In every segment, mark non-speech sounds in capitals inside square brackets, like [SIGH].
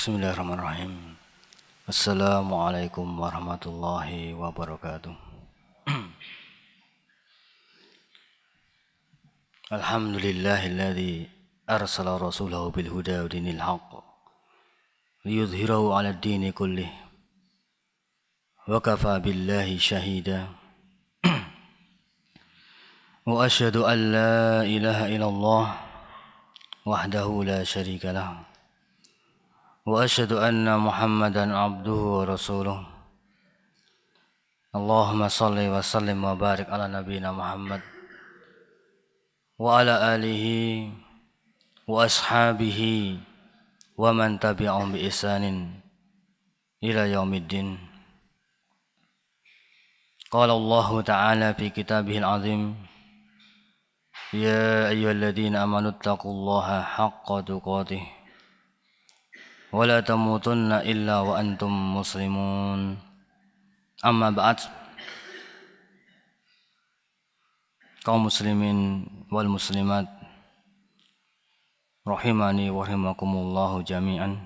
Bismillahirrahmanirrahim. Assalamualaikum warahmatullahi wabarakatuh. Alhamdulillahilladzi arsala rasulahu bil huda wa dinil haqq liyudhhirahu 'ala ad-din kullih wa kafa billahi shahida wa ashhadu an la ilaha illallah wahdahu la syarika lahu واشهد ان محمدا عبده ورسوله اللهم صل وسلم وبارك على نبينا محمد وعلى اله واصحابه ومن تبعهم باحسان الى يوم الدين قال الله تعالى في كتابه العظيم يا ايها الذين امنوا اتقوا الله حق تقاته ولا تموتن إلا وأنتم مسلمون أما بعد kaum muslimin wal muslimat rahimani wa rahimakumullahu jami'an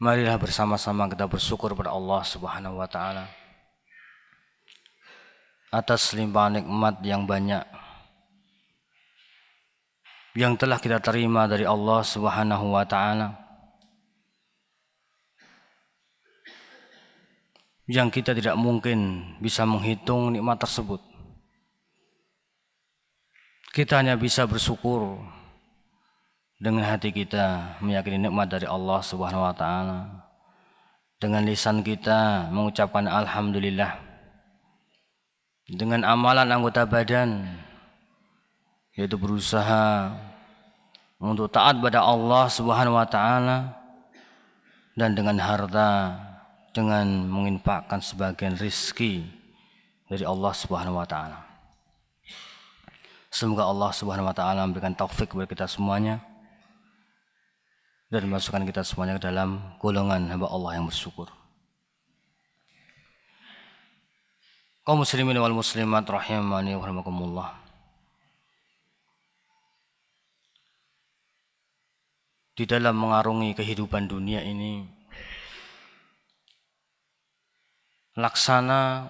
Marilah bersama-sama kita bersyukur pada Allah Subhanahu wa taala atas limpahan nikmat yang banyak yang telah kita terima dari Allah Subhanahu wa taala yang kita tidak mungkin bisa menghitung nikmat tersebut. Kita hanya bisa bersyukur dengan hati kita meyakini nikmat dari Allah Subhanahu wa taala. Dengan lisan kita mengucapkan alhamdulillah. Dengan amalan anggota badan yaitu berusaha untuk taat pada Allah Subhanahu wa taala dan dengan harta dengan menginfakkan sebagian rizki dari Allah Subhanahu wa taala. Semoga Allah Subhanahu wa taala memberikan taufik kepada kita semuanya dan masukkan kita semuanya ke dalam golongan hamba Allah yang bersyukur. Kaum muslimin wal muslimat rahimani wa di dalam mengarungi kehidupan dunia ini laksana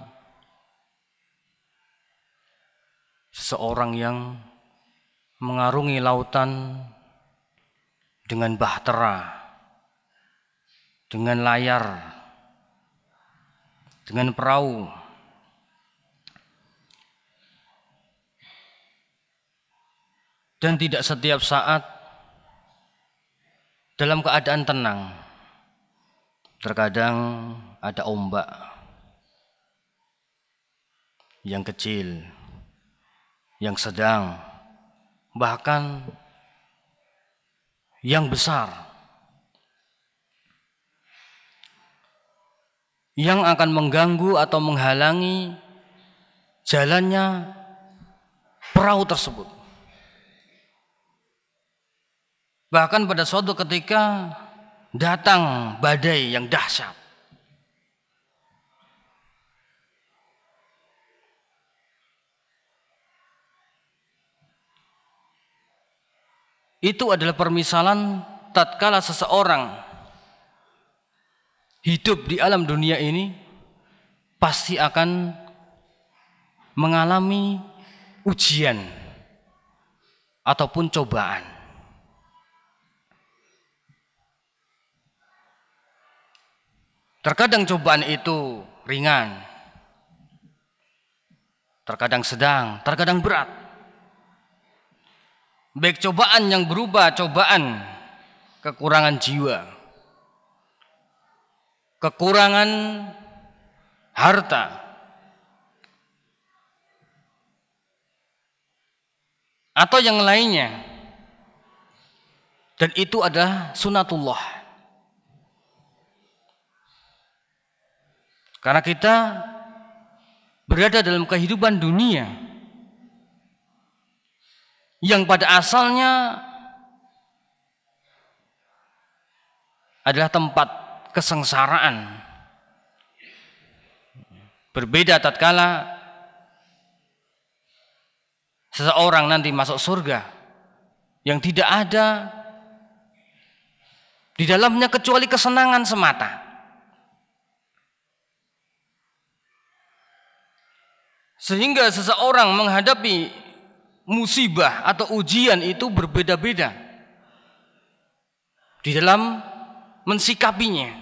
seseorang yang mengarungi lautan dengan bahtera dengan layar dengan perahu dan tidak setiap saat dalam keadaan tenang. Terkadang ada ombak yang kecil, yang sedang, bahkan yang besar. yang akan mengganggu atau menghalangi jalannya perahu tersebut. Bahkan pada suatu ketika datang badai yang dahsyat. Itu adalah permisalan tatkala seseorang hidup di alam dunia ini pasti akan mengalami ujian ataupun cobaan. Terkadang cobaan itu ringan, terkadang sedang, terkadang berat. Baik cobaan yang berubah cobaan kekurangan jiwa, kekurangan harta, atau yang lainnya. Dan itu adalah sunatullah. Karena kita berada dalam kehidupan dunia yang pada asalnya adalah tempat kesengsaraan. Berbeda tatkala seseorang nanti masuk surga yang tidak ada di dalamnya kecuali kesenangan semata. Sehingga seseorang menghadapi musibah atau ujian itu berbeda-beda di dalam mensikapinya.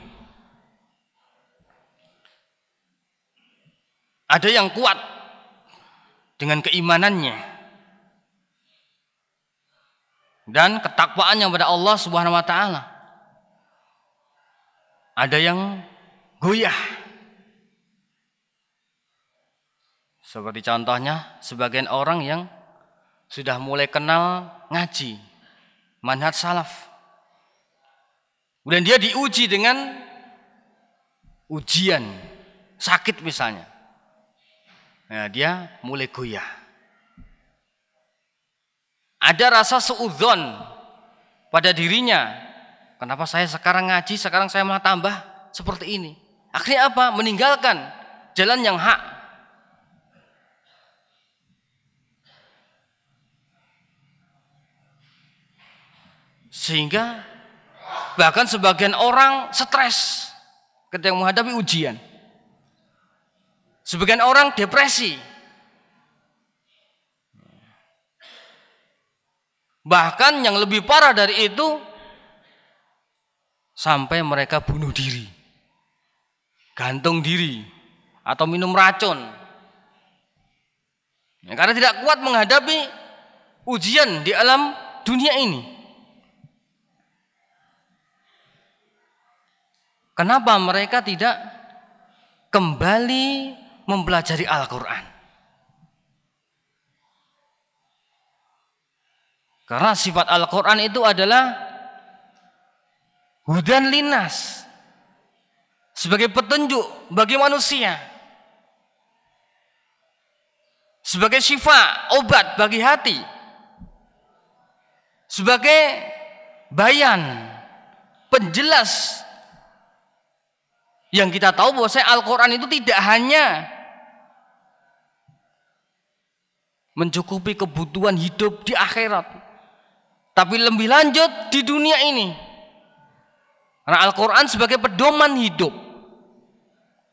Ada yang kuat dengan keimanannya dan ketakwaannya pada Allah Subhanahu wa taala. Ada yang goyah Seperti contohnya, sebagian orang yang sudah mulai kenal ngaji, manhat salaf. Kemudian dia diuji dengan ujian, sakit misalnya. Nah, dia mulai goyah. Ada rasa seudon pada dirinya. Kenapa saya sekarang ngaji, sekarang saya malah tambah seperti ini. Akhirnya apa? Meninggalkan jalan yang hak, Sehingga bahkan sebagian orang stres ketika menghadapi ujian. Sebagian orang depresi. Bahkan yang lebih parah dari itu sampai mereka bunuh diri. Gantung diri atau minum racun. Ya, karena tidak kuat menghadapi ujian di alam dunia ini. Kenapa mereka tidak kembali mempelajari Al-Quran? Karena sifat Al-Quran itu adalah hudan linas. Sebagai petunjuk bagi manusia. Sebagai syifa, obat bagi hati. Sebagai bayan, penjelas yang kita tahu bahwa Al-Quran itu tidak hanya mencukupi kebutuhan hidup di akhirat. Tapi lebih lanjut di dunia ini. Karena Al-Quran sebagai pedoman hidup.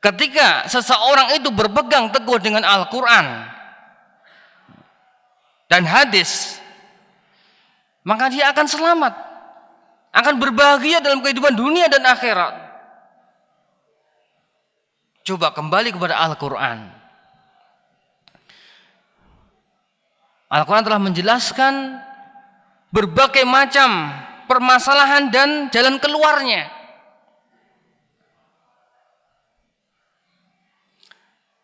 Ketika seseorang itu berpegang teguh dengan Al-Quran dan hadis, maka dia akan selamat. Akan berbahagia dalam kehidupan dunia dan akhirat. Coba kembali kepada Al-Quran. Al-Quran telah menjelaskan berbagai macam permasalahan dan jalan keluarnya.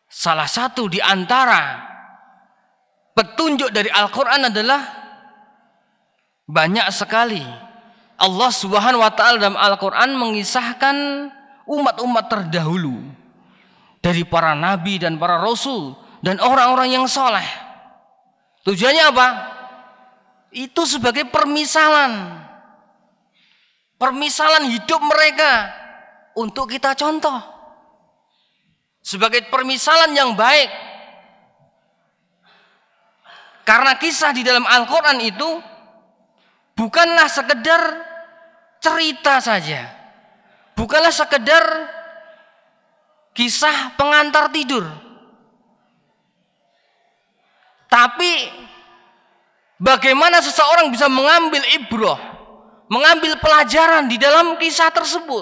Salah satu di antara petunjuk dari Al-Quran adalah banyak sekali Allah Subhanahu wa taala dalam Al-Qur'an mengisahkan umat-umat terdahulu dari para nabi dan para rasul dan orang-orang yang soleh. Tujuannya apa? Itu sebagai permisalan. Permisalan hidup mereka untuk kita contoh. Sebagai permisalan yang baik. Karena kisah di dalam Al-Quran itu bukanlah sekedar cerita saja. Bukanlah sekedar Kisah pengantar tidur. Tapi bagaimana seseorang bisa mengambil ibroh, mengambil pelajaran di dalam kisah tersebut?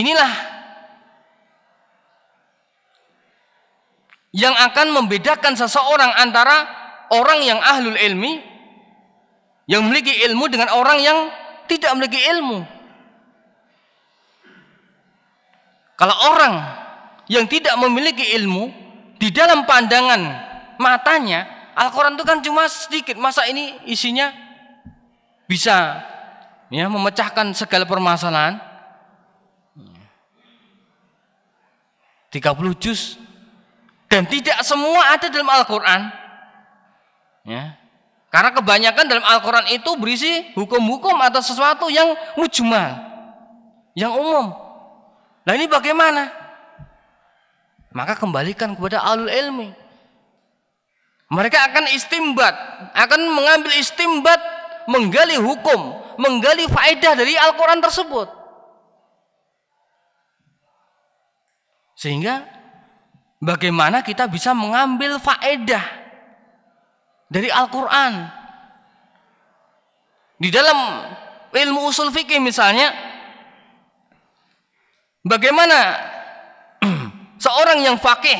Inilah yang akan membedakan seseorang antara orang yang ahlul ilmi yang memiliki ilmu dengan orang yang tidak memiliki ilmu. Kalau orang yang tidak memiliki ilmu di dalam pandangan matanya, Al-Qur'an itu kan cuma sedikit. Masa ini isinya bisa ya memecahkan segala permasalahan? 30 juz dan tidak semua ada dalam Al-Qur'an. Ya. Karena kebanyakan dalam Al-Qur'an itu berisi hukum-hukum atau sesuatu yang mujmal, yang umum. Nah ini bagaimana? Maka kembalikan kepada alul ilmi. Mereka akan istimbat, akan mengambil istimbat, menggali hukum, menggali faedah dari Al-Quran tersebut. Sehingga bagaimana kita bisa mengambil faedah dari Al-Quran. Di dalam ilmu usul fikih misalnya, Bagaimana [CLEARS THROAT] seorang yang fakih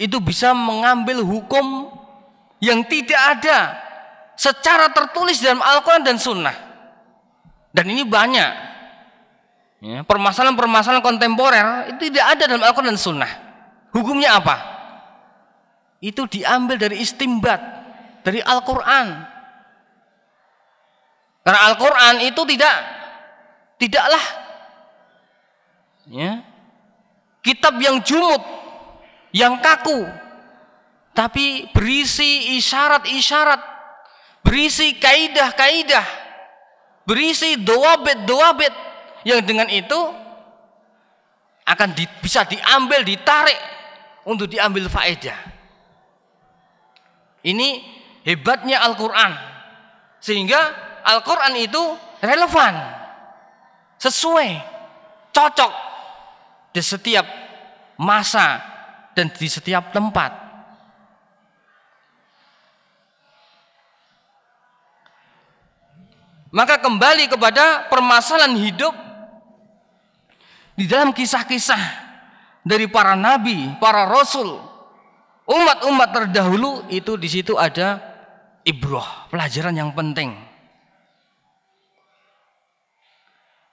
itu bisa mengambil hukum yang tidak ada secara tertulis dalam Al-Quran dan Sunnah. Dan ini banyak. Ya, permasalahan-permasalahan kontemporer itu tidak ada dalam Al-Quran dan Sunnah. Hukumnya apa? Itu diambil dari istimbat, dari Al-Quran. Karena Al-Quran itu tidak tidaklah ya kitab yang jumut yang kaku tapi berisi isyarat-isyarat berisi kaidah-kaidah berisi doa-bed doa-bed yang dengan itu akan di, bisa diambil ditarik untuk diambil faedah ini hebatnya Al-Quran sehingga Al-Quran itu relevan sesuai cocok di setiap masa dan di setiap tempat. Maka kembali kepada permasalahan hidup di dalam kisah-kisah dari para nabi, para rasul, umat-umat terdahulu itu di situ ada ibroh, pelajaran yang penting.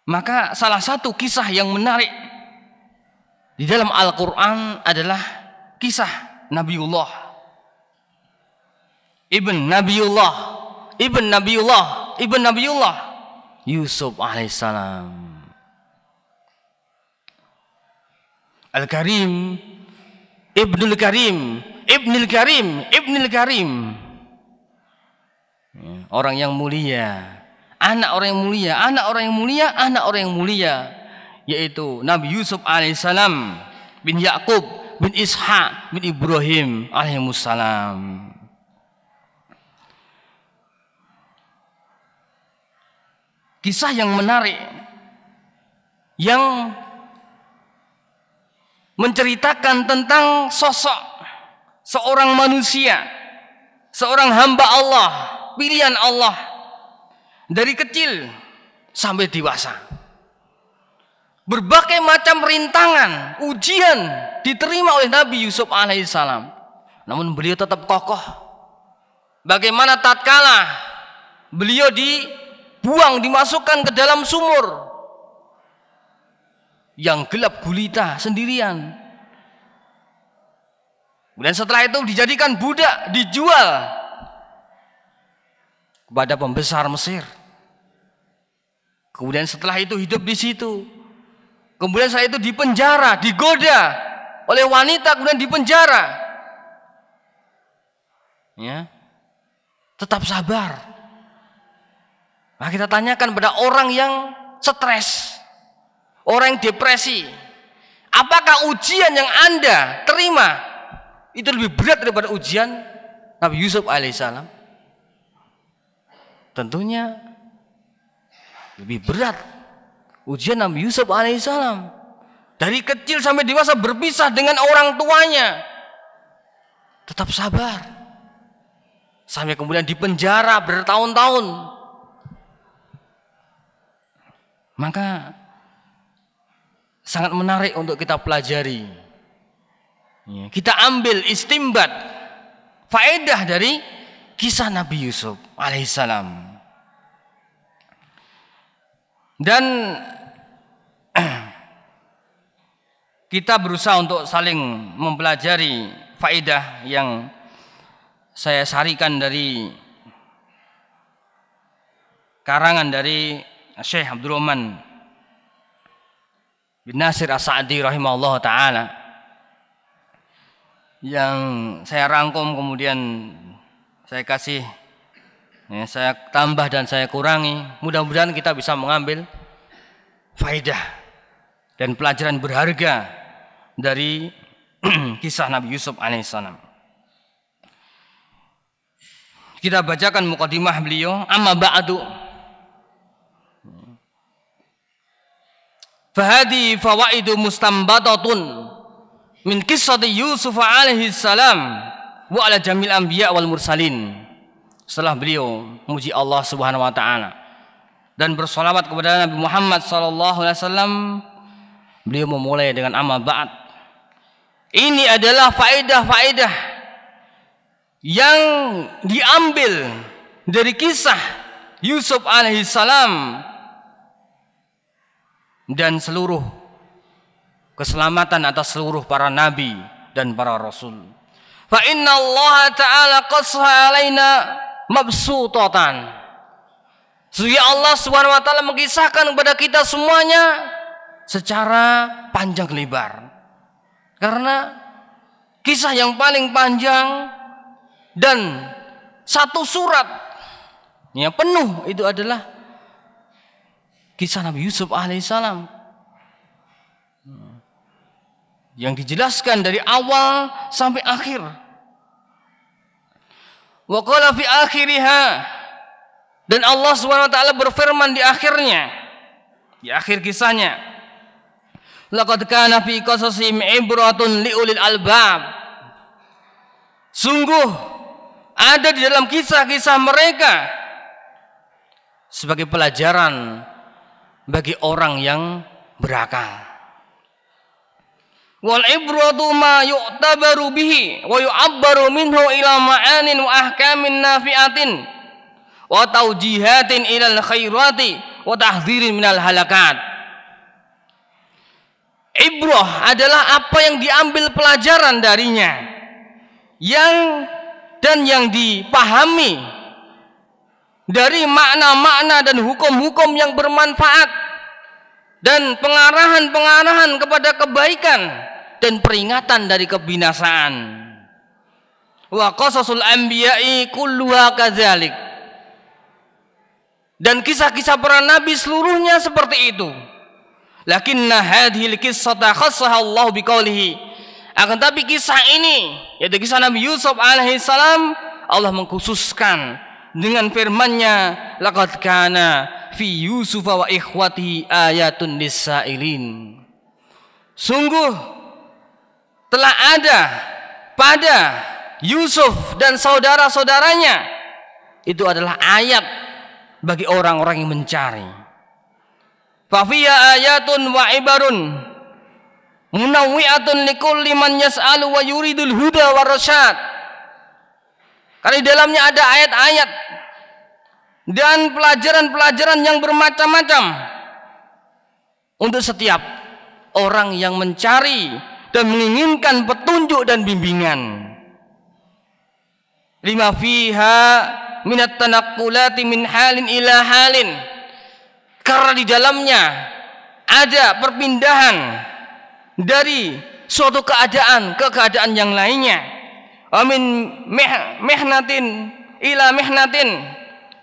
Maka salah satu kisah yang menarik di dalam Al-Quran adalah kisah Nabiullah Ibn Nabiullah Ibn Nabiullah Ibn Nabiullah Yusuf alaihissalam Al-Karim Ibnul Karim Ibnul Karim Ibnul Karim ya, Orang yang mulia Anak orang yang mulia Anak orang yang mulia Anak orang yang mulia yaitu Nabi Yusuf alaihissalam bin Yakub bin Ishak bin Ibrahim alaihissalam. Kisah yang menarik yang menceritakan tentang sosok seorang manusia, seorang hamba Allah, pilihan Allah dari kecil sampai dewasa berbagai macam rintangan, ujian diterima oleh Nabi Yusuf alaihissalam. Namun beliau tetap kokoh. Bagaimana tatkala beliau dibuang, dimasukkan ke dalam sumur yang gelap gulita sendirian. Kemudian setelah itu dijadikan budak, dijual kepada pembesar Mesir. Kemudian setelah itu hidup di situ Kemudian saya itu dipenjara, digoda oleh wanita kemudian dipenjara. Ya. Tetap sabar. Nah, kita tanyakan pada orang yang stres, orang yang depresi, apakah ujian yang Anda terima itu lebih berat daripada ujian Nabi Yusuf alaihissalam? Tentunya lebih berat ujian Nabi Yusuf alaihissalam dari kecil sampai dewasa berpisah dengan orang tuanya tetap sabar sampai kemudian dipenjara bertahun-tahun maka sangat menarik untuk kita pelajari ya, kita ambil istimbat faedah dari kisah Nabi Yusuf alaihissalam dan [CLEARS THROAT] kita berusaha untuk saling mempelajari faedah yang saya sarikan dari karangan dari Syekh Abdul Rahman bin Nasir As-Sa'di rahimahullah taala yang saya rangkum kemudian saya kasih ya, saya tambah dan saya kurangi mudah-mudahan kita bisa mengambil faidah dan pelajaran berharga dari [CLEARS THROAT] kisah Nabi Yusuf alaihissalam. Kita bacakan mukadimah beliau, amma ba'du. Fahadi fawaidu mustambatatun min kisati Yusuf alaihissalam, salam wa ala jamil anbiya wal mursalin. Setelah beliau memuji Allah Subhanahu wa taala dan bersolawat kepada Nabi Muhammad sallallahu alaihi wasallam Beliau memulai dengan amal baat Ini adalah faedah-faedah yang diambil dari kisah Yusuf alaihissalam dan seluruh keselamatan atas seluruh para nabi dan para rasul. Fa inna Allah taala qasha alaina mabsutatan. Sesungguhnya Allah Subhanahu wa taala mengisahkan kepada kita semuanya secara panjang lebar. Karena kisah yang paling panjang dan satu surat yang penuh itu adalah kisah Nabi Yusuf alaihissalam yang dijelaskan dari awal sampai akhir. Wa fi akhiriha dan Allah swt berfirman di akhirnya di akhir kisahnya Laqad kana fi qasasim ibratun liulil albab. Sungguh ada di dalam kisah-kisah mereka sebagai pelajaran bagi orang yang berakal. Wal ibratu ma yu'tabaru bihi wa yu'abbaru minhu ila ma'anin wa ahkamin nafi'atin wa taujihatin ilal khairati wa tahdhirin minal halakat. Ibrah adalah apa yang diambil pelajaran darinya yang dan yang dipahami dari makna-makna dan hukum-hukum yang bermanfaat dan pengarahan-pengarahan kepada kebaikan dan peringatan dari kebinasaan. Wa qasasul anbiya'i kulluha kadzalik. Dan kisah-kisah para nabi seluruhnya seperti itu. Lakinna hadhil kisata khassaha Allah biqaulihi. Akan tapi kisah ini yaitu kisah Nabi Yusuf alaihissalam Allah mengkhususkan dengan firman-Nya laqad kana fi Yusuf wa ikhwatihi ayatun lisailin. Sungguh telah ada pada Yusuf dan saudara-saudaranya itu adalah ayat bagi orang-orang yang mencari. Fafiya ayatun wa ibarun munawwi'atun likulli man yas'alu wa yuridul huda wa rasyad. Karena di dalamnya ada ayat-ayat dan pelajaran-pelajaran yang bermacam-macam untuk setiap orang yang mencari dan menginginkan petunjuk dan bimbingan. Lima fiha minat tanakulati min halin ila halin karena di dalamnya ada perpindahan dari suatu keadaan ke keadaan yang lainnya amin mehnatin ila mehnatin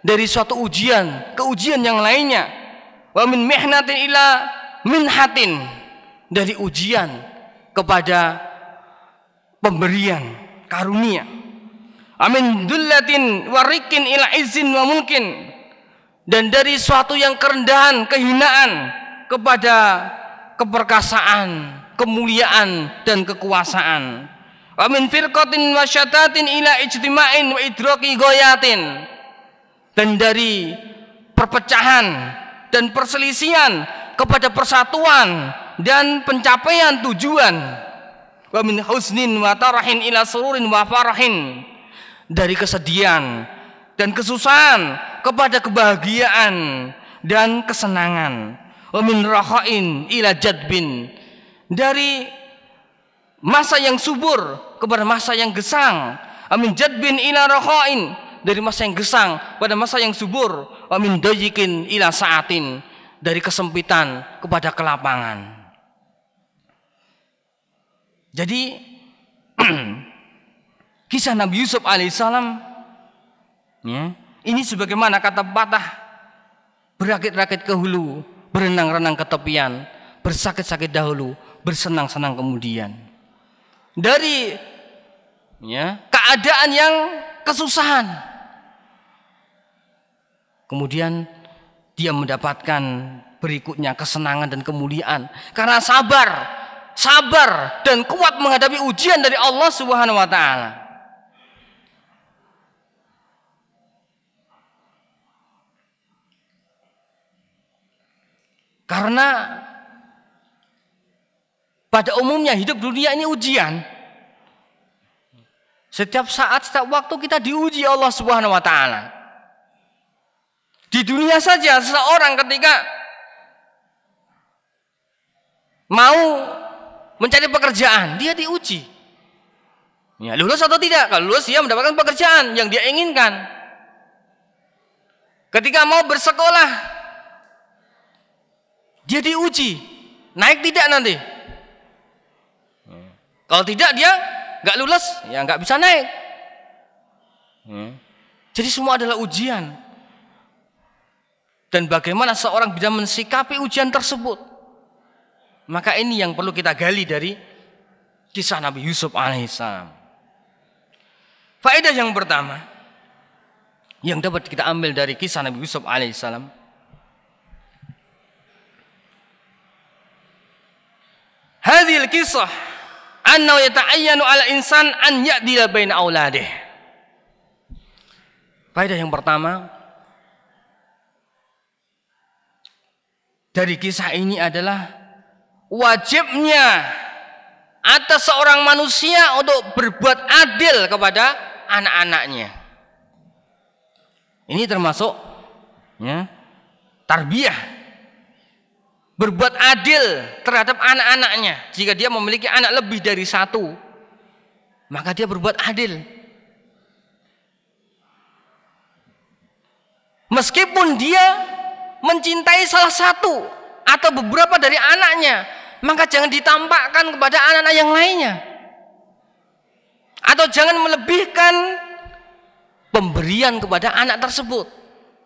dari suatu ujian ke ujian yang lainnya amin mehnatin ila minhatin dari ujian kepada pemberian karunia amin dullatin warikin ila izin wa mungkin dan dari suatu yang kerendahan, kehinaan kepada keperkasaan, kemuliaan dan kekuasaan. Wa min firqatin wa syatatin ila ijtima'in wa idraki goyatin. Dan dari perpecahan dan perselisihan kepada persatuan dan pencapaian tujuan. Wa min husnin wa tarahin ila sururin wa farahin. Dari kesedihan dan kesusahan kepada kebahagiaan dan kesenangan. Wa rohain ila jadbin. Dari masa yang subur kepada masa yang gesang. Amin jadbin ila rohain dari masa yang gesang kepada masa yang subur. Amin dayikin ila saatin dari kesempitan kepada kelapangan. Jadi [CLEARS THROAT] kisah Nabi Yusuf alaihissalam Ya. Ini sebagaimana kata patah berakit-rakit ke hulu, berenang-renang ke tepian, bersakit-sakit dahulu, bersenang-senang kemudian. Dari ya, keadaan yang kesusahan. Kemudian dia mendapatkan berikutnya kesenangan dan kemuliaan karena sabar, sabar dan kuat menghadapi ujian dari Allah Subhanahu wa taala. Karena pada umumnya hidup dunia ini ujian. Setiap saat, setiap waktu kita diuji Allah Subhanahu wa taala. Di dunia saja seseorang ketika mau mencari pekerjaan, dia diuji. Ya, lulus atau tidak? Kalau lulus dia mendapatkan pekerjaan yang dia inginkan. Ketika mau bersekolah, dia diuji, naik tidak nanti? Hmm. Kalau tidak dia nggak lulus, ya nggak bisa naik. Hmm. Jadi semua adalah ujian. Dan bagaimana seorang bisa mensikapi ujian tersebut? Maka ini yang perlu kita gali dari kisah Nabi Yusuf alaihissalam. Faedah yang pertama yang dapat kita ambil dari kisah Nabi Yusuf alaihissalam Hadil kisah annahu yata'ayyanu ala insan an ya'dila baina auladih. Faedah yang pertama dari kisah ini adalah wajibnya atas seorang manusia untuk berbuat adil kepada anak-anaknya. Ini termasuk ya, tarbiyah berbuat adil terhadap anak-anaknya. Jika dia memiliki anak lebih dari satu, maka dia berbuat adil. Meskipun dia mencintai salah satu atau beberapa dari anaknya, maka jangan ditampakkan kepada anak-anak yang lainnya. Atau jangan melebihkan pemberian kepada anak tersebut.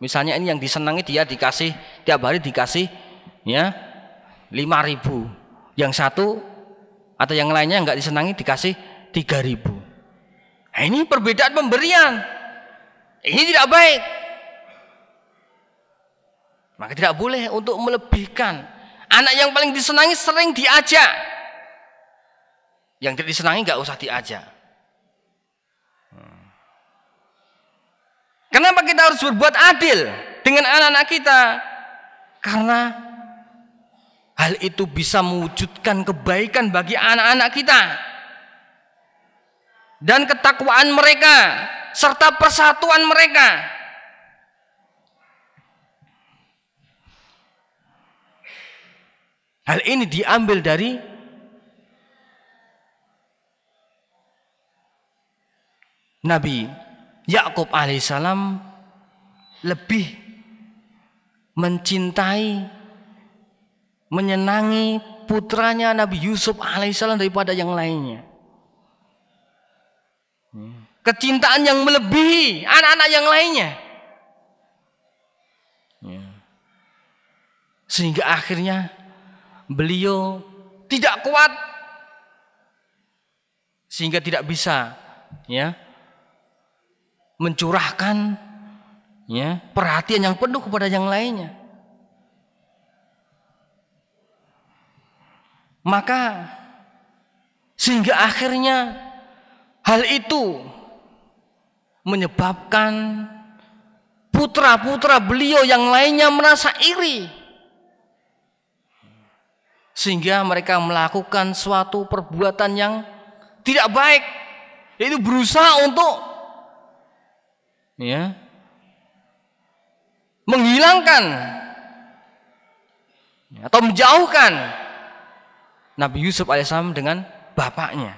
Misalnya ini yang disenangi dia dikasih tiap hari dikasih ya ribu. yang satu atau yang lainnya nggak disenangi dikasih 3000 nah, ini perbedaan pemberian ini tidak baik maka tidak boleh untuk melebihkan anak yang paling disenangi sering diajak yang tidak disenangi nggak usah diajak Kenapa kita harus berbuat adil dengan anak-anak kita? Karena Hal itu bisa mewujudkan kebaikan bagi anak-anak kita dan ketakwaan mereka serta persatuan mereka. Hal ini diambil dari Nabi Yakub alaihissalam lebih mencintai menyenangi putranya Nabi Yusuf alaihissalam daripada yang lainnya. Kecintaan yang melebihi anak-anak yang lainnya. Ya. Sehingga akhirnya beliau tidak kuat sehingga tidak bisa ya mencurahkan ya perhatian yang penuh kepada yang lainnya. Maka sehingga akhirnya hal itu menyebabkan putra-putra beliau yang lainnya merasa iri sehingga mereka melakukan suatu perbuatan yang tidak baik yaitu berusaha untuk ya menghilangkan atau menjauhkan Nabi Yusuf alaihissalam dengan bapaknya.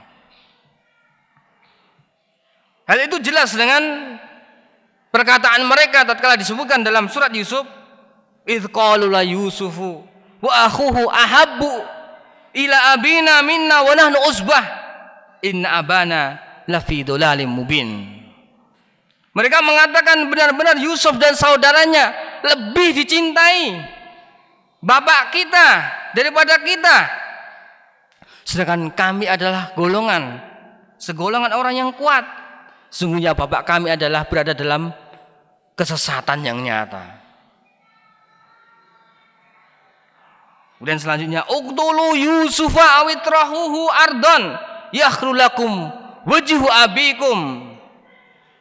Hal itu jelas dengan perkataan mereka tatkala disebutkan dalam surat Yusuf, "Idz Yusufu wa akhuhu ahabbu ila abina minna wa nahnu usbah inna abana lafi dhalalim mubin." Mereka mengatakan benar-benar Yusuf dan saudaranya lebih dicintai bapak kita daripada kita. Sedangkan kami adalah golongan, segolongan orang yang kuat. Sungguhnya bapak kami adalah berada dalam kesesatan yang nyata. Kemudian selanjutnya, Uqtulu Yusufa awitrahuhu ardon yakhrulakum wajihu abikum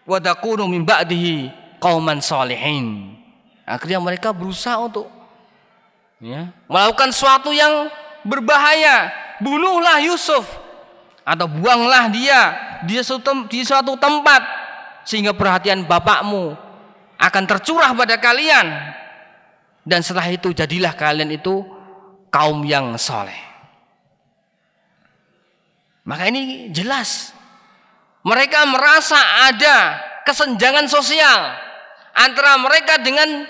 wadakunu mimba'dihi Kauman solehin Akhirnya mereka berusaha untuk ya, melakukan sesuatu yang berbahaya bunuhlah Yusuf atau buanglah dia di suatu, tempat sehingga perhatian bapakmu akan tercurah pada kalian dan setelah itu jadilah kalian itu kaum yang soleh maka ini jelas mereka merasa ada kesenjangan sosial antara mereka dengan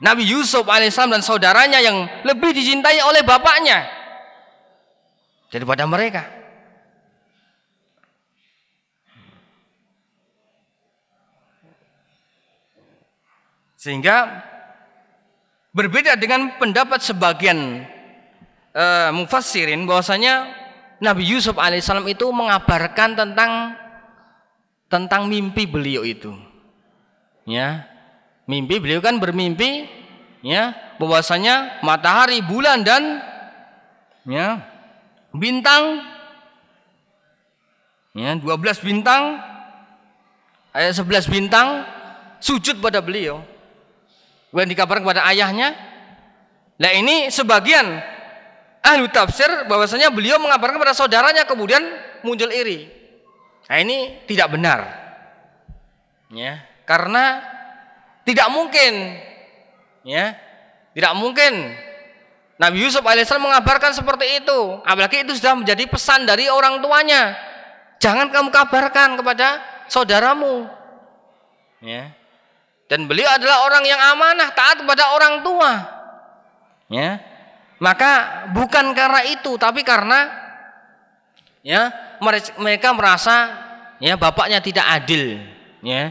Nabi Yusuf alaihissalam dan saudaranya yang lebih dicintai oleh bapaknya daripada mereka. Sehingga berbeda dengan pendapat sebagian uh, mufassirin bahwasanya Nabi Yusuf alaihissalam itu mengabarkan tentang tentang mimpi beliau itu. Ya. Mimpi beliau kan bermimpi ya bahwasanya matahari, bulan dan ya bintang ya 12 bintang ayat 11 bintang sujud pada beliau kemudian dikabarkan kepada ayahnya nah ini sebagian ahli tafsir bahwasanya beliau mengabarkan kepada saudaranya kemudian muncul iri nah ini tidak benar ya karena tidak mungkin ya tidak mungkin Nabi Yusuf alaihissalam mengabarkan seperti itu. Apalagi itu sudah menjadi pesan dari orang tuanya. Jangan kamu kabarkan kepada saudaramu. Ya. Dan beliau adalah orang yang amanah, taat kepada orang tua. Ya. Maka bukan karena itu, tapi karena ya mereka merasa ya bapaknya tidak adil, ya.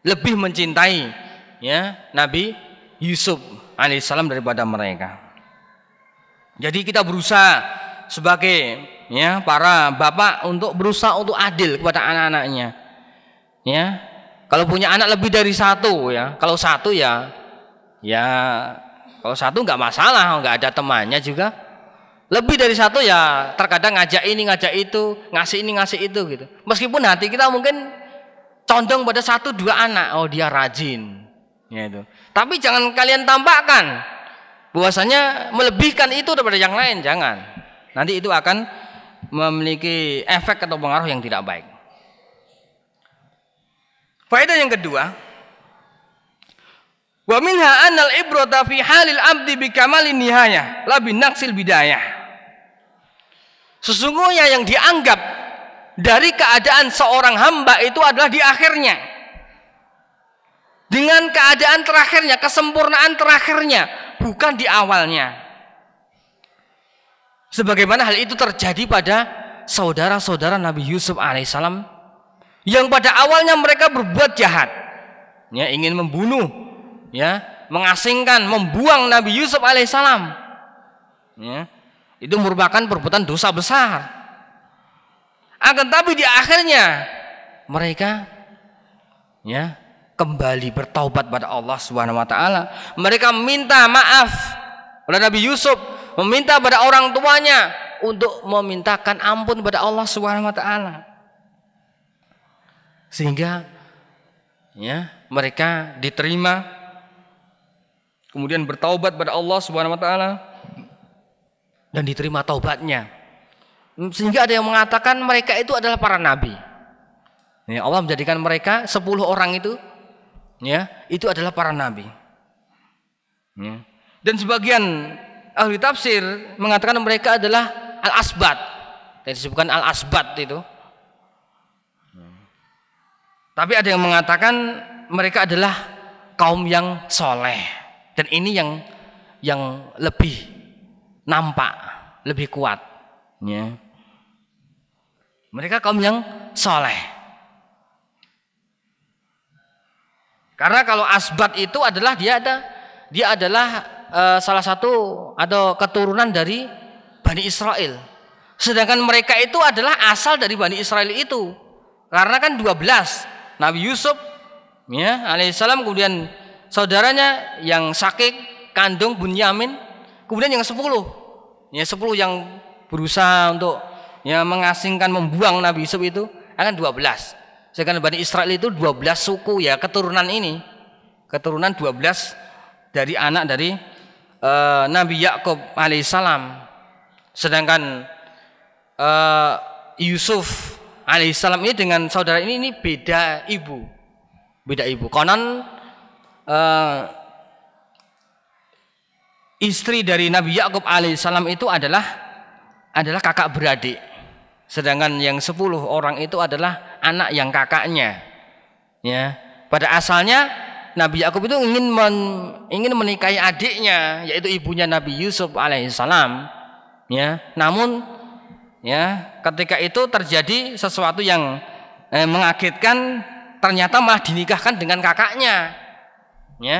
Lebih mencintai ya Nabi Yusuf alaihissalam daripada mereka. Jadi kita berusaha sebagai ya para bapak untuk berusaha untuk adil kepada anak-anaknya. Ya. Kalau punya anak lebih dari satu ya, kalau satu ya ya kalau satu nggak masalah, nggak ada temannya juga. Lebih dari satu ya terkadang ngajak ini ngajak itu, ngasih ini ngasih itu gitu. Meskipun hati kita mungkin condong pada satu dua anak, oh dia rajin, ya itu. Tapi jangan kalian tampakkan bahwasanya melebihkan itu daripada yang lain jangan nanti itu akan memiliki efek atau pengaruh yang tidak baik faedah yang kedua wa minha anal ibrata fi halil abdi bi kamalin nihayah la bi naqsil bidayah sesungguhnya yang dianggap dari keadaan seorang hamba itu adalah di akhirnya dengan keadaan terakhirnya, kesempurnaan terakhirnya, bukan di awalnya. Sebagaimana hal itu terjadi pada saudara-saudara Nabi Yusuf alaihissalam yang pada awalnya mereka berbuat jahat, ya ingin membunuh, ya mengasingkan, membuang Nabi Yusuf alaihissalam, ya itu merupakan perbuatan dosa besar. Akan tapi di akhirnya mereka, ya kembali bertaubat pada Allah Subhanahu wa taala. Mereka minta maaf pada Nabi Yusuf, meminta pada orang tuanya untuk memintakan ampun pada Allah Subhanahu wa taala. Sehingga ya, mereka diterima kemudian bertaubat pada Allah Subhanahu wa taala dan diterima taubatnya. Sehingga ada yang mengatakan mereka itu adalah para nabi. Ya, Allah menjadikan mereka sepuluh orang itu ya, itu adalah para nabi. Ya. Dan sebagian ahli tafsir mengatakan mereka adalah al-asbat. yang disebutkan al-asbat itu. Ya. Tapi ada yang mengatakan mereka adalah kaum yang soleh. Dan ini yang yang lebih nampak, lebih kuat. Ya. Mereka kaum yang soleh. Karena kalau asbat itu adalah dia ada dia adalah e, salah satu atau keturunan dari Bani Israel. Sedangkan mereka itu adalah asal dari Bani Israel itu. Karena kan 12 Nabi Yusuf ya alaihissalam kemudian saudaranya yang sakit kandung Bunyamin kemudian yang 10 ya 10 yang berusaha untuk ya mengasingkan membuang Nabi Yusuf itu akan 12 Sedangkan Bani Israel itu 12 suku ya, keturunan ini. Keturunan 12 dari anak dari uh, Nabi Yakub alaihissalam. Sedangkan uh, Yusuf alaihissalam ini dengan saudara ini ini beda ibu. Beda ibu. Konon uh, istri dari Nabi Yakub alaihissalam itu adalah adalah kakak beradik Sedangkan yang sepuluh orang itu adalah anak yang kakaknya. Ya. Pada asalnya Nabi Yakub itu ingin men, ingin menikahi adiknya yaitu ibunya Nabi Yusuf alaihissalam. Ya. Namun ya ketika itu terjadi sesuatu yang eh, mengagetkan ternyata malah dinikahkan dengan kakaknya. Ya.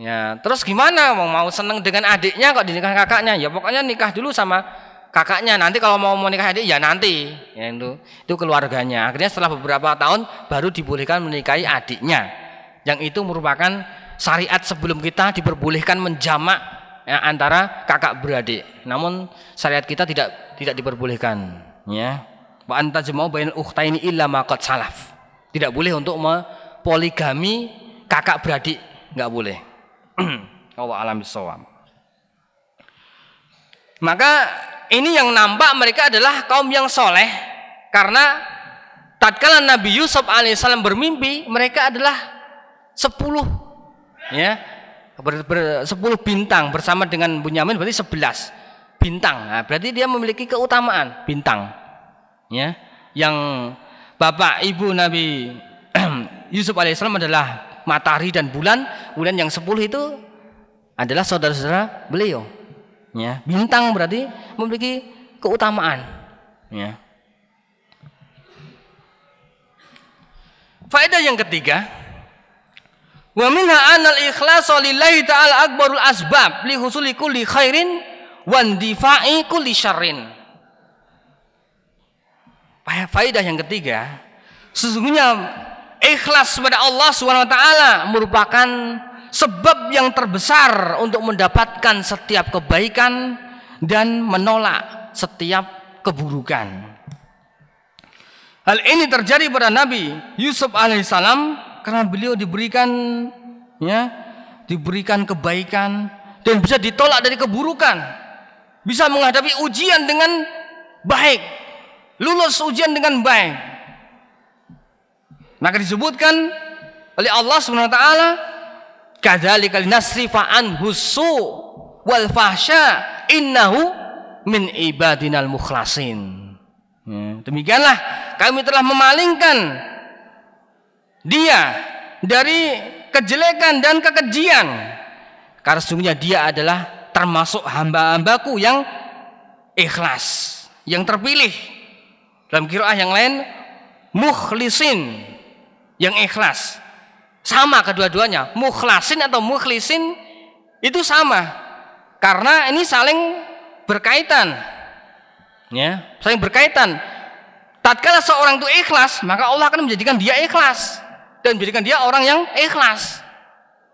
Ya, terus gimana? Mau mau seneng dengan adiknya kok dinikah kakaknya? Ya pokoknya nikah dulu sama kakaknya nanti kalau mau menikah adik ya nanti ya itu itu keluarganya akhirnya setelah beberapa tahun baru dibolehkan menikahi adiknya yang itu merupakan syariat sebelum kita diperbolehkan menjamak ya, antara kakak beradik namun syariat kita tidak tidak diperbolehkan ya wa anta jama'u bainal ukhtaini illa ma salaf tidak boleh untuk poligami kakak beradik nggak boleh [CLEARS THROAT] Allah alam maka ini yang nampak mereka adalah kaum yang soleh karena tatkala Nabi Yusuf alaihissalam bermimpi mereka adalah sepuluh ya ber, bintang bersama dengan Bunyamin berarti sebelas bintang. Nah, berarti dia memiliki keutamaan bintang. Ya, yang bapak ibu Nabi [CLEARS THROAT] Yusuf alaihissalam adalah matahari dan bulan. Bulan yang sepuluh itu adalah saudara-saudara beliau ya bintang berarti memiliki keutamaan ya faedah yang ketiga wa minha anal ikhlas lillahi ta'ala akbarul asbab li husuli kulli khairin wan difai kulli syarrin faedah yang ketiga sesungguhnya ikhlas kepada Allah Subhanahu wa taala merupakan sebab yang terbesar untuk mendapatkan setiap kebaikan dan menolak setiap keburukan. Hal ini terjadi pada Nabi Yusuf alaihissalam karena beliau diberikan ya diberikan kebaikan dan bisa ditolak dari keburukan. Bisa menghadapi ujian dengan baik. Lulus ujian dengan baik. Maka disebutkan oleh Allah Subhanahu wa taala kadzalika linasrifa anhu husu wal fahsya innahu min ibadinal mukhlasin. Hmm, demikianlah kami telah memalingkan dia dari kejelekan dan kekejian karena sungguhnya dia adalah termasuk hamba-hambaku yang ikhlas yang terpilih dalam kiroah yang lain mukhlisin yang ikhlas sama kedua-duanya, mukhlasin atau mukhlisin itu sama. Karena ini saling berkaitan. Ya, saling berkaitan. Tatkala seorang itu ikhlas, maka Allah akan menjadikan dia ikhlas dan menjadikan dia orang yang ikhlas.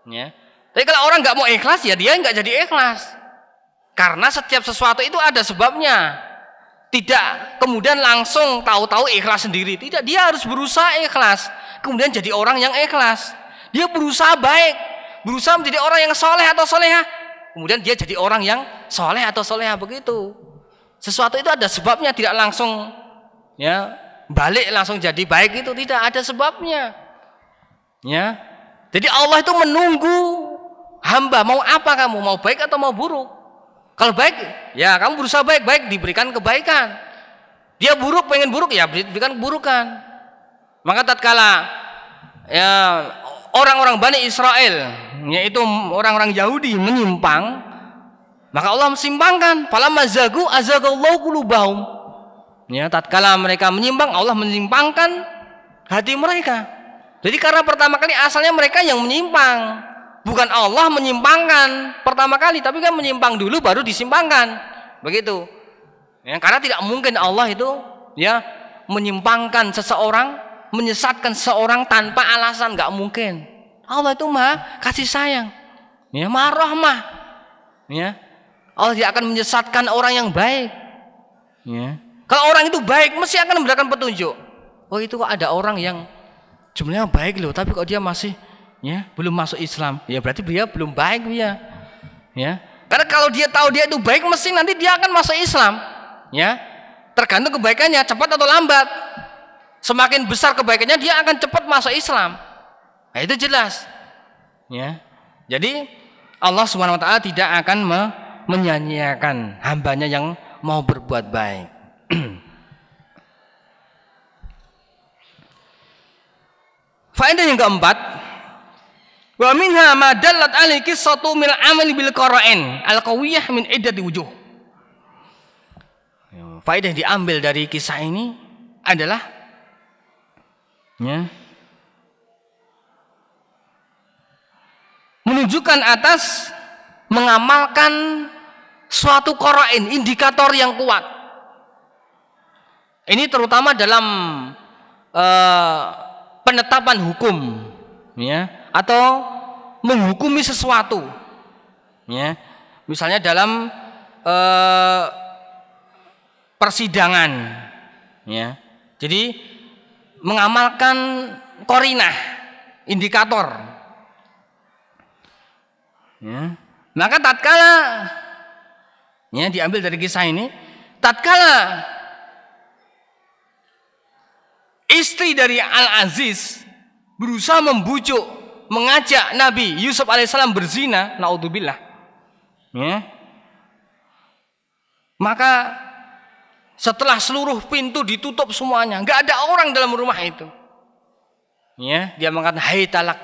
Ya. Tapi kalau orang nggak mau ikhlas, ya dia nggak jadi ikhlas. Karena setiap sesuatu itu ada sebabnya. Tidak kemudian langsung tahu-tahu ikhlas sendiri. Tidak, dia harus berusaha ikhlas kemudian jadi orang yang ikhlas. Dia berusaha baik, berusaha menjadi orang yang soleh atau soleha. Kemudian dia jadi orang yang soleh atau soleha begitu. Sesuatu itu ada sebabnya, tidak langsung ya balik langsung jadi baik itu tidak ada sebabnya. Ya, jadi Allah itu menunggu hamba mau apa kamu mau baik atau mau buruk. Kalau baik ya kamu berusaha baik-baik diberikan kebaikan. Dia buruk pengen buruk ya berikan keburukan. Maka tatkala ya, orang-orang Bani Israel, yaitu orang-orang Yahudi menyimpang, maka Allah menyimpangkan. Pala mazagu azagallahu qulubahum. Ya, tatkala mereka menyimpang, Allah menyimpangkan hati mereka. Jadi karena pertama kali asalnya mereka yang menyimpang, bukan Allah menyimpangkan pertama kali, tapi kan menyimpang dulu baru disimpangkan. Begitu. Ya, karena tidak mungkin Allah itu ya menyimpangkan seseorang menyesatkan seorang tanpa alasan nggak mungkin. Allah itu mah kasih sayang, ya marah mah, ya Allah tidak akan menyesatkan orang yang baik. Ya. Kalau orang itu baik mesti akan memberikan petunjuk. Oh itu kok ada orang yang jumlahnya baik loh, tapi kok dia masih ya belum masuk Islam, ya berarti dia belum baik dia, ya. ya. Karena kalau dia tahu dia itu baik, mesti nanti dia akan masuk Islam, ya. Tergantung kebaikannya cepat atau lambat semakin besar kebaikannya dia akan cepat masuk Islam. Nah, itu jelas. Ya. Jadi Allah Subhanahu wa taala tidak akan me menyanyiakan hambanya yang mau berbuat baik. [CLEARS THROAT] Faedah yang keempat, wa minha ma dallat alaihi satu mil amali bil qara'in al qawiyah min iddati wujuh. Faedah yang diambil dari kisah ini adalah ya. menunjukkan atas mengamalkan suatu korain indikator yang kuat ini terutama dalam uh, penetapan hukum ya atau menghukumi sesuatu ya misalnya dalam uh, persidangan ya jadi mengamalkan korinah, indikator. Ya. Maka tatkala ya diambil dari kisah ini, tatkala istri dari Al Aziz berusaha membujuk, mengajak Nabi Yusuf alaihissalam berzina, naudzubillah. Ya. Maka setelah seluruh pintu ditutup semuanya, nggak ada orang dalam rumah itu. Ya, dia mengatakan, "Hai talak,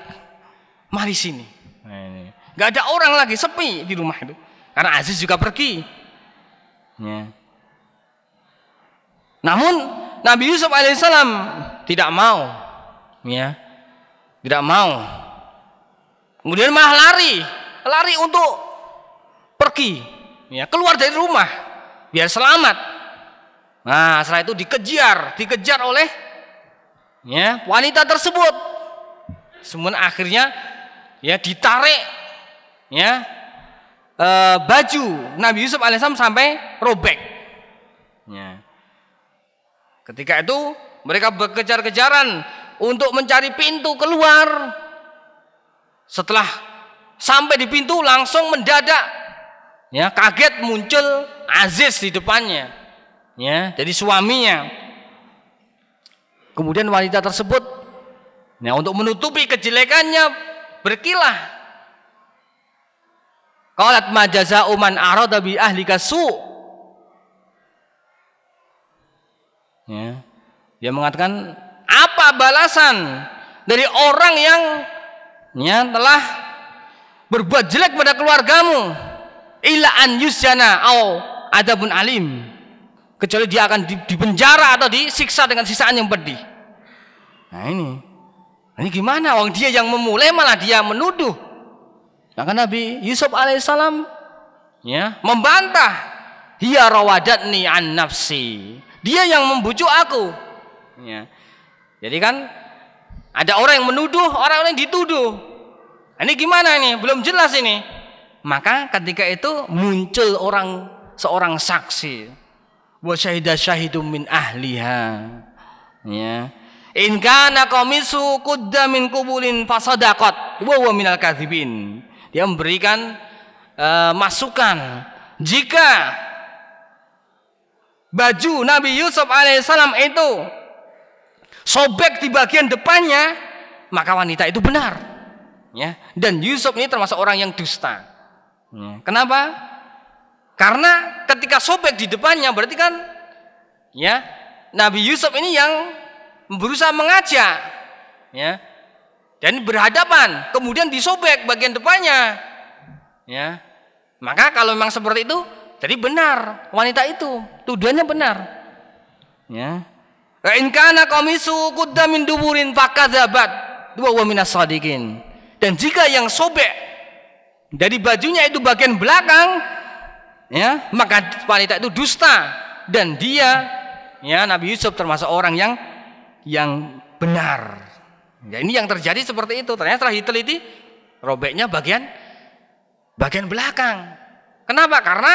mari sini." Nah, nggak ada orang lagi, sepi di rumah itu. Karena Aziz juga pergi. Ya. Namun Nabi Yusuf alaihissalam tidak mau, ya, tidak mau. Kemudian malah lari, lari untuk pergi, ya, keluar dari rumah biar selamat. Nah, setelah itu dikejar, dikejar oleh ya wanita tersebut. Semua akhirnya ya ditarik ya e, baju Nabi Yusuf alaihissalam sampai robek. Ya. Ketika itu mereka berkejar-kejaran untuk mencari pintu keluar. Setelah sampai di pintu langsung mendadak ya kaget muncul Aziz di depannya ya jadi suaminya kemudian wanita tersebut ya untuk menutupi kejelekannya berkilah qalat majaza uman arada bi ahlika su ya dia mengatakan apa balasan dari orang yang ya telah berbuat jelek pada keluargamu ila an yusyana au adabun alim kecuali dia akan dipenjara atau disiksa dengan sisaan yang pedih. Nah ini, nah, ini gimana? Wong dia yang memulai malah dia menuduh. Maka nah, Nabi Yusuf alaihissalam ya membantah. rawadat ni an nafsi. Dia yang membujuk aku. Ya. Jadi kan ada orang yang menuduh, orang-orang yang dituduh. Nah, ini gimana ini? Belum jelas ini. Maka ketika itu muncul orang seorang saksi wa syahida syahidum min ahliha ya in kana qamisu qudda min qubulin fasadaqat wa huwa minal kadzibin dia memberikan uh, masukan jika baju Nabi Yusuf alaihissalam itu sobek di bagian depannya maka wanita itu benar ya dan Yusuf ini termasuk orang yang dusta ya. kenapa karena ketika sobek di depannya berarti kan ya Nabi Yusuf ini yang berusaha mengajak ya dan berhadapan kemudian disobek bagian depannya ya maka kalau memang seperti itu jadi benar wanita itu tuduhannya benar ya in kana qamisu qudda min duburin fakadzabat wa huwa minas dan jika yang sobek dari bajunya itu bagian belakang ya maka wanita itu dusta dan dia ya Nabi Yusuf termasuk orang yang yang benar ya ini yang terjadi seperti itu ternyata setelah diteliti robeknya bagian bagian belakang kenapa karena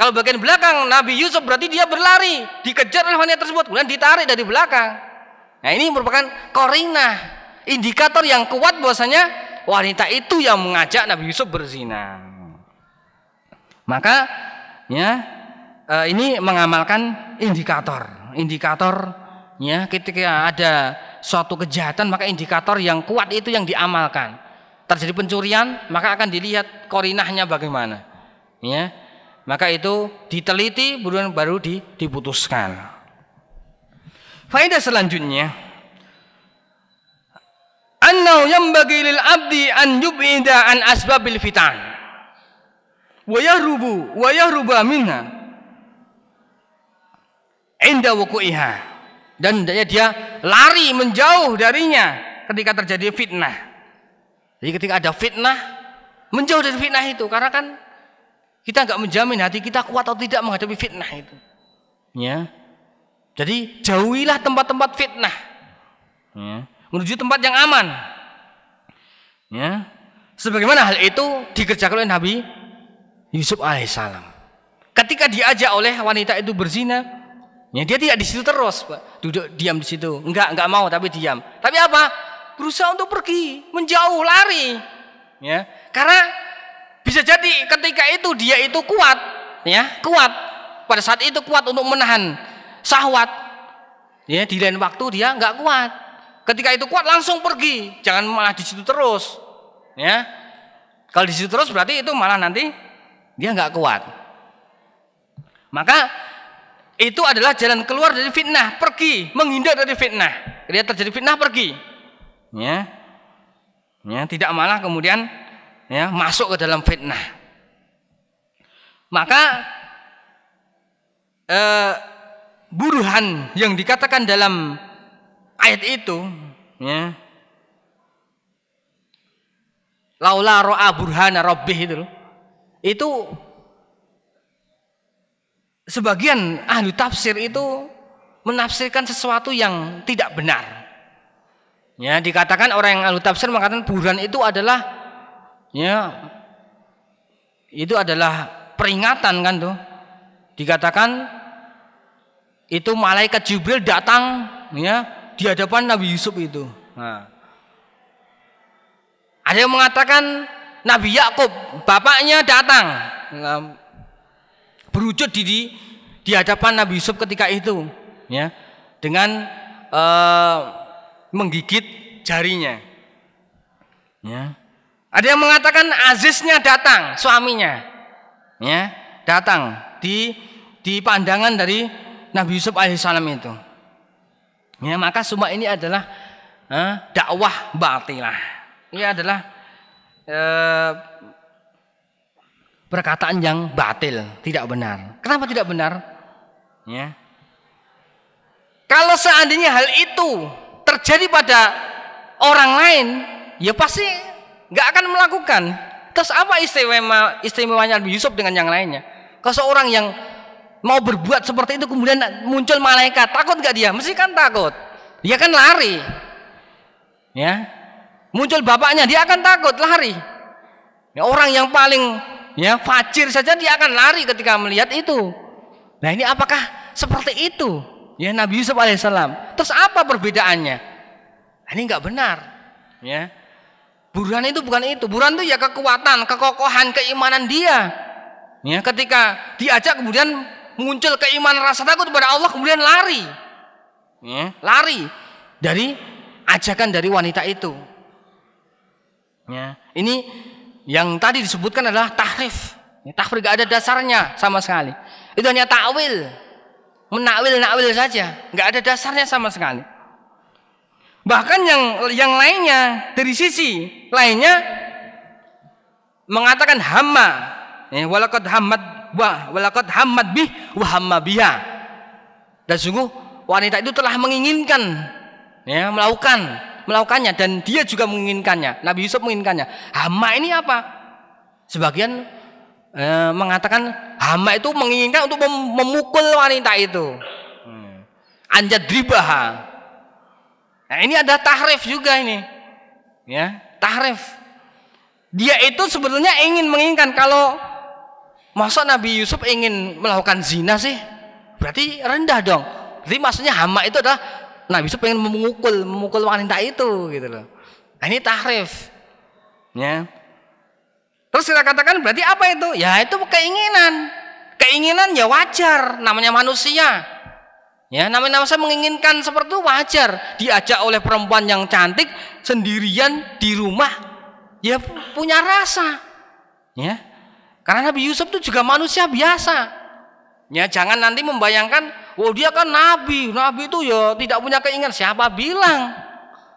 kalau bagian belakang Nabi Yusuf berarti dia berlari dikejar oleh wanita tersebut kemudian ditarik dari belakang nah ini merupakan korinah indikator yang kuat bahwasanya wanita itu yang mengajak Nabi Yusuf berzina maka ya eh, ini mengamalkan indikator, indikator ya ketika ada suatu kejahatan maka indikator yang kuat itu yang diamalkan. Terjadi pencurian maka akan dilihat korinahnya bagaimana. Ya. Maka itu diteliti kemudian baru diputuskan. Faedah selanjutnya Annau yang bagi lil abdi an yubida an asbabil fitan rubu, yahrubu wa yahruba minha inda wuku'iha dan dia lari menjauh darinya ketika terjadi fitnah. Jadi ketika ada fitnah, menjauh dari fitnah itu karena kan kita nggak menjamin hati kita kuat atau tidak menghadapi fitnah itu. Ya. Jadi jauhilah tempat-tempat fitnah. Ya. Menuju tempat yang aman. Ya. Sebagaimana hal itu dikerjakan oleh Nabi Yusuf alaihissalam. Ketika diajak oleh wanita itu berzina, ya dia tidak di situ terus, Pak. Duduk diam di situ. Enggak, enggak mau tapi diam. Tapi apa? Berusaha untuk pergi, menjauh, lari. Ya. Karena bisa jadi ketika itu dia itu kuat, ya, kuat. Pada saat itu kuat untuk menahan sahwat. Ya, di lain waktu dia enggak kuat. Ketika itu kuat langsung pergi, jangan malah di situ terus. Ya, kalau di situ terus berarti itu malah nanti dia nggak kuat. Maka itu adalah jalan keluar dari fitnah, pergi, menghindar dari fitnah. Dia terjadi fitnah pergi. Ya. Ya, tidak malah kemudian ya masuk ke dalam fitnah. Maka eh, buruhan yang dikatakan dalam ayat itu ya laula ro'a burhana rabbih itu loh itu sebagian ahli tafsir itu menafsirkan sesuatu yang tidak benar. Ya, dikatakan orang yang ahli tafsir mengatakan buruan itu adalah ya itu adalah peringatan kan tuh. Dikatakan itu malaikat Jibril datang ya di hadapan Nabi Yusuf itu. Nah. Ada yang mengatakan Nabi Yakub bapaknya datang nah, berwujud di, di hadapan Nabi Yusuf ketika itu ya dengan uh, menggigit jarinya ya ada yang mengatakan Aziznya datang suaminya ya datang di di pandangan dari Nabi Yusuf alaihissalam itu ya maka semua ini adalah uh, dakwah batilah ini adalah Eh, perkataan yang batil, tidak benar. Kenapa tidak benar? Ya. Kalau seandainya hal itu terjadi pada orang lain, ya pasti nggak akan melakukan. Terus apa istimewa istimewanya Nabi Yusuf dengan yang lainnya? Kalau seorang yang mau berbuat seperti itu kemudian muncul malaikat, takut nggak dia? Mesti kan takut. Dia kan lari. Ya, muncul bapaknya dia akan takut lari ya, orang yang paling ya fajir saja dia akan lari ketika melihat itu nah ini apakah seperti itu ya Nabi Yusuf alaihissalam terus apa perbedaannya nah, ini nggak benar ya buruan itu bukan itu buruan itu ya kekuatan kekokohan keimanan dia ya ketika diajak kemudian muncul keimanan rasa takut kepada Allah kemudian lari ya, lari dari ajakan dari wanita itu Ya. Ini yang tadi disebutkan adalah tahrif. Ya, tahrif gak ada dasarnya sama sekali. Itu hanya takwil. Menakwil-nakwil saja. Gak ada dasarnya sama sekali. Bahkan yang yang lainnya dari sisi lainnya mengatakan hama. Ya, walakad hamad wa walakot hamad bih wa hamma biha. Dan sungguh wanita itu telah menginginkan ya melakukan melakukannya dan dia juga menginginkannya. Nabi Yusuf menginginkannya. Hama ini apa? Sebagian eh, mengatakan hama itu menginginkan untuk mem memukul wanita itu. Anjat hmm. Anjad Nah, ini ada tahrif juga ini. Ya, tahrif. Dia itu sebetulnya ingin menginginkan kalau masa Nabi Yusuf ingin melakukan zina sih? Berarti rendah dong. Jadi maksudnya hama itu adalah Nah, itu pengen memukul, memukul wanita itu gitu loh. Nah, ini tahrif. Ya. Terus kita katakan berarti apa itu? Ya itu keinginan. Keinginan ya wajar, namanya manusia. Ya, namanya manusia menginginkan seperti itu wajar. Diajak oleh perempuan yang cantik sendirian di rumah ya punya rasa. Ya. Karena Nabi Yusuf itu juga manusia biasa. Ya, jangan nanti membayangkan, oh, dia kan nabi. Nabi itu ya tidak punya keinginan." Siapa bilang?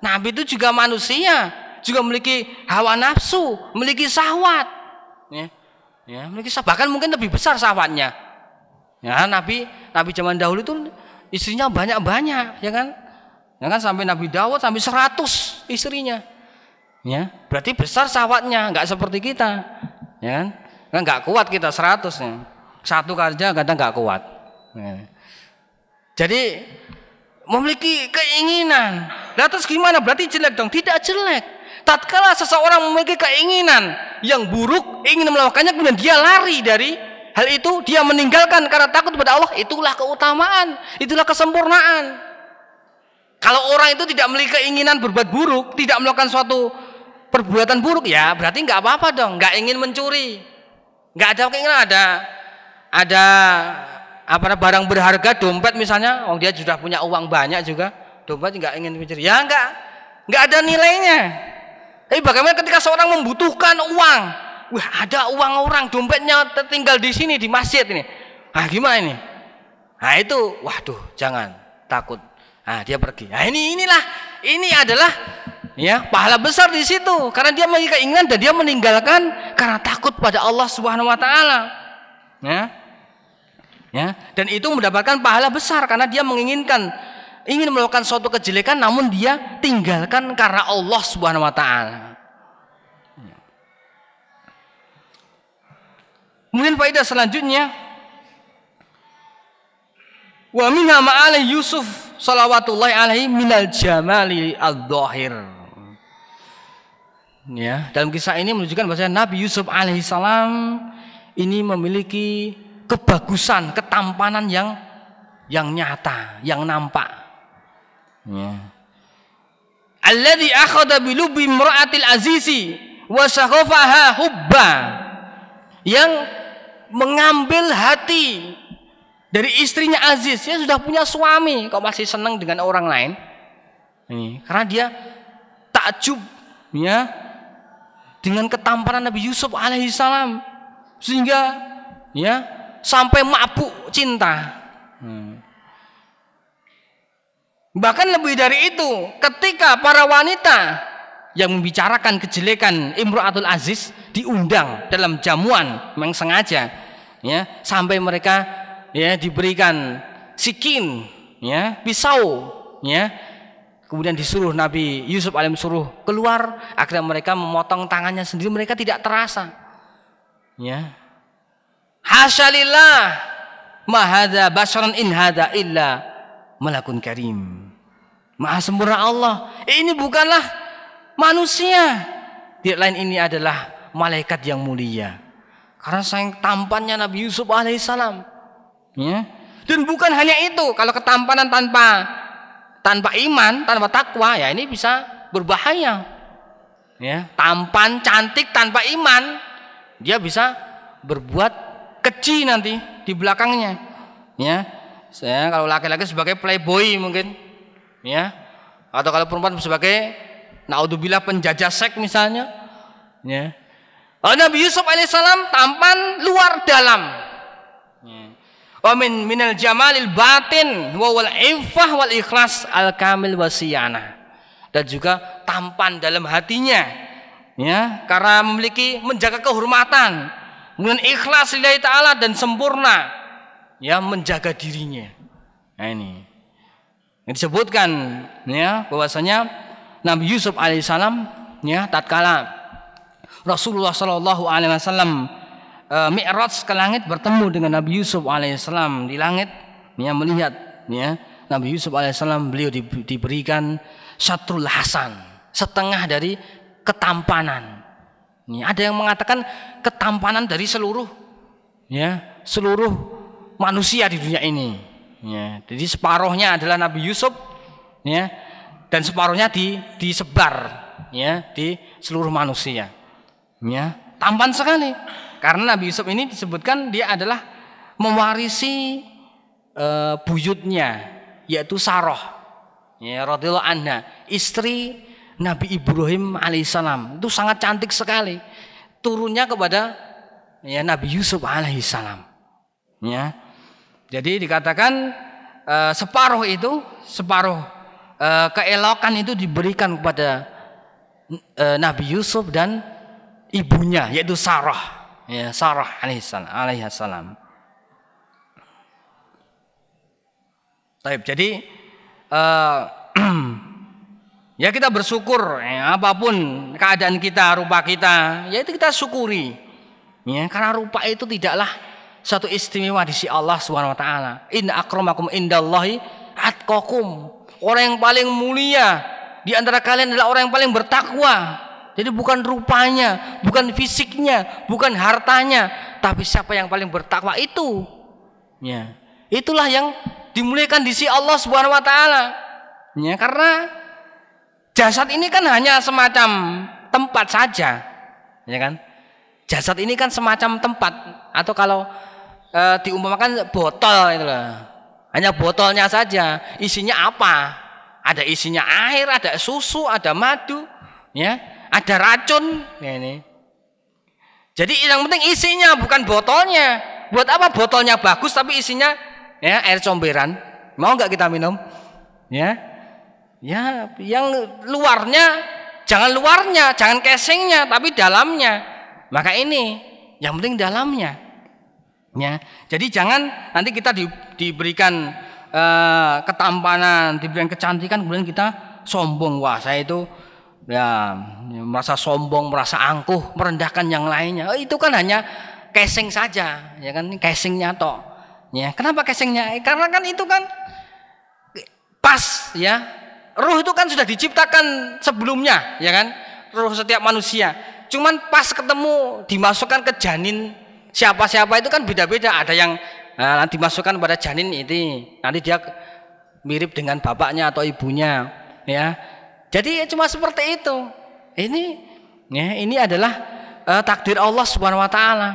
Nabi itu juga manusia, juga memiliki hawa nafsu, memiliki sawat, Ya. Ya, memiliki sahwat. bahkan mungkin lebih besar sawatnya, Ya, Nabi Nabi zaman dahulu itu istrinya banyak-banyak, ya kan? Ya kan sampai Nabi Dawud sampai seratus istrinya. Ya, berarti besar sawatnya, nggak seperti kita. Ya kan? kan nggak kuat kita seratusnya satu kerja kadang nggak kuat. Ya. Jadi memiliki keinginan. Lah terus gimana? Berarti jelek dong? Tidak jelek. Tatkala seseorang memiliki keinginan yang buruk, ingin melakukannya kemudian dia lari dari hal itu, dia meninggalkan karena takut kepada Allah, itulah keutamaan, itulah kesempurnaan. Kalau orang itu tidak memiliki keinginan berbuat buruk, tidak melakukan suatu perbuatan buruk, ya berarti nggak apa-apa dong, nggak ingin mencuri, nggak ada keinginan ada ada apa barang berharga dompet misalnya, oh dia sudah punya uang banyak juga, dompet nggak ingin mencuri ya nggak nggak ada nilainya. Tapi bagaimana ketika seorang membutuhkan uang, wah ada uang orang dompetnya tertinggal di sini di masjid ini, ah gimana ini? Nah itu, waduh jangan takut, ah dia pergi. Nah ini inilah, ini adalah ya pahala besar di situ karena dia memiliki keinginan dan dia meninggalkan karena takut pada Allah Subhanahu Wa Taala. Ya. Ya, dan itu mendapatkan pahala besar karena dia menginginkan ingin melakukan suatu kejelekan namun dia tinggalkan karena Allah Subhanahu wa taala. Kemudian faedah selanjutnya Wa minha ma'ala Yusuf salawatullahi alaihi minal jamali adh dhahir Ya, dalam kisah ini menunjukkan bahwa Nabi Yusuf alaihi salam ini memiliki kebagusan, ketampanan yang yang nyata, yang nampak. Ya. Alladhi akhada bilubi mra'atil azizi wa sakhafaha hubba. Yang mengambil hati dari istrinya Aziz, Dia sudah punya suami, kok masih senang dengan orang lain? Ini, karena dia takjub ya dengan ketampanan Nabi Yusuf alaihi salam sehingga ya sampai mabuk cinta hmm. bahkan lebih dari itu ketika para wanita yang membicarakan kejelekan Imro'atul Aziz diundang dalam jamuan memang sengaja ya sampai mereka ya diberikan sikin ya pisau ya kemudian disuruh Nabi Yusuf alim suruh keluar akhirnya mereka memotong tangannya sendiri mereka tidak terasa Ya. Hasyalillah mahada basharan in hada illa malakun karim. Maha sempurna Allah. Ini bukanlah manusia. Tidak lain ini adalah malaikat yang mulia. Karena sayang tampannya Nabi Yusuf alaihissalam. Ya. Dan bukan hanya itu, kalau ketampanan tanpa tanpa iman, tanpa takwa, ya ini bisa berbahaya. Ya, tampan cantik tanpa iman, dia bisa berbuat keji nanti di belakangnya ya saya kalau laki-laki sebagai playboy mungkin ya atau kalau perempuan sebagai naudzubillah penjajah seks misalnya ya oh, Nabi Yusuf alaihissalam tampan luar dalam Amin. Ya. min minal jamalil batin wawal ifah wal ikhlas al kamil wasiyana dan juga tampan dalam hatinya ya karena memiliki menjaga kehormatan dengan ikhlas lillahi taala dan sempurna ya menjaga dirinya nah ini yang disebutkan ya bahwasanya Nabi Yusuf alaihissalam ya tatkala Rasulullah Shallallahu alaihi wasallam e, mi'raj ke langit bertemu dengan Nabi Yusuf alaihissalam di langit ya melihat ya Nabi Yusuf alaihissalam beliau di, diberikan satu hasan setengah dari ketampanan. Ini ada yang mengatakan ketampanan dari seluruh ya, seluruh manusia di dunia ini. Ya, jadi separohnya adalah Nabi Yusuf ya, dan separohnya di disebar ya di seluruh manusia. Ya, tampan sekali. Karena Nabi Yusuf ini disebutkan dia adalah mewarisi e, buyutnya yaitu Saroh, ya radhiyallahu anha, istri Nabi Ibrahim alaihissalam itu sangat cantik sekali turunnya kepada ya Nabi Yusuf alaihissalam ya jadi dikatakan e, separuh itu separuh e, keelokan itu diberikan kepada e, Nabi Yusuf dan ibunya yaitu Sarah ya Sarah alaihissalam alaihissalam Jadi [CLEARS THROAT] Ya kita bersyukur ya, apapun keadaan kita, rupa kita, ya itu kita syukuri. Ya, karena rupa itu tidaklah satu istimewa di sisi Allah Subhanahu wa taala. Inna akramakum indallahi atqakum. Orang yang paling mulia di antara kalian adalah orang yang paling bertakwa. Jadi bukan rupanya, bukan fisiknya, bukan hartanya, tapi siapa yang paling bertakwa itu. Ya. Itulah yang dimuliakan di sisi Allah Subhanahu wa taala. Ya, karena Jasad ini kan hanya semacam tempat saja, ya kan? Jasad ini kan semacam tempat atau kalau e, diumpamakan botol itu loh. Hanya botolnya saja, isinya apa? Ada isinya air, ada susu, ada madu, ya, ada racun, ya ini. Jadi yang penting isinya bukan botolnya. Buat apa botolnya bagus tapi isinya ya air comberan? Mau nggak kita minum? Ya, Ya, yang luarnya jangan luarnya, jangan casingnya, tapi dalamnya. Maka ini yang penting dalamnya. Ya. Jadi jangan nanti kita di, diberikan e, ketampanan, diberikan kecantikan kemudian kita sombong. Wah, saya itu ya merasa sombong, merasa angkuh, merendahkan yang lainnya. Oh, itu kan hanya casing saja, ya kan casingnya toh. Ya, kenapa casingnya? Eh, karena kan itu kan pas ya Ruh itu kan sudah diciptakan sebelumnya, ya kan? Ruh setiap manusia. Cuman pas ketemu dimasukkan ke janin siapa-siapa itu kan beda-beda. Ada yang nah, nanti dimasukkan pada janin ini, nanti dia mirip dengan bapaknya atau ibunya, ya. Jadi ya cuma seperti itu. Ini ya, ini adalah uh, takdir Allah Subhanahu wa taala.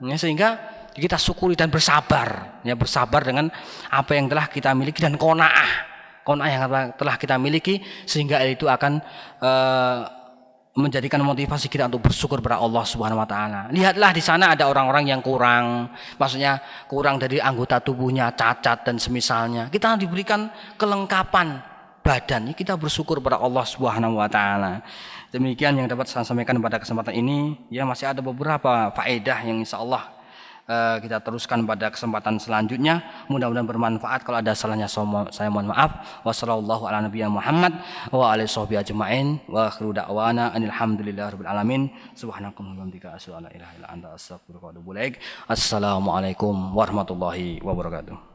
Ya, sehingga kita syukuri dan bersabar ya bersabar dengan apa yang telah kita miliki dan konaah kona yang telah kita miliki sehingga itu akan uh, menjadikan motivasi kita untuk bersyukur kepada Allah Subhanahu wa taala. Lihatlah di sana ada orang-orang yang kurang, maksudnya kurang dari anggota tubuhnya, cacat dan semisalnya. Kita diberikan kelengkapan badan. Kita bersyukur kepada Allah Subhanahu wa taala. Demikian yang dapat saya sampaikan pada kesempatan ini. Ya masih ada beberapa faedah yang insya Allah Eh, kita teruskan pada kesempatan selanjutnya. Mudah-mudahan bermanfaat. Kalau ada salahnya saya mohon maaf. Wassalamualaikum ala wa warahmatullahi wabarakatuh.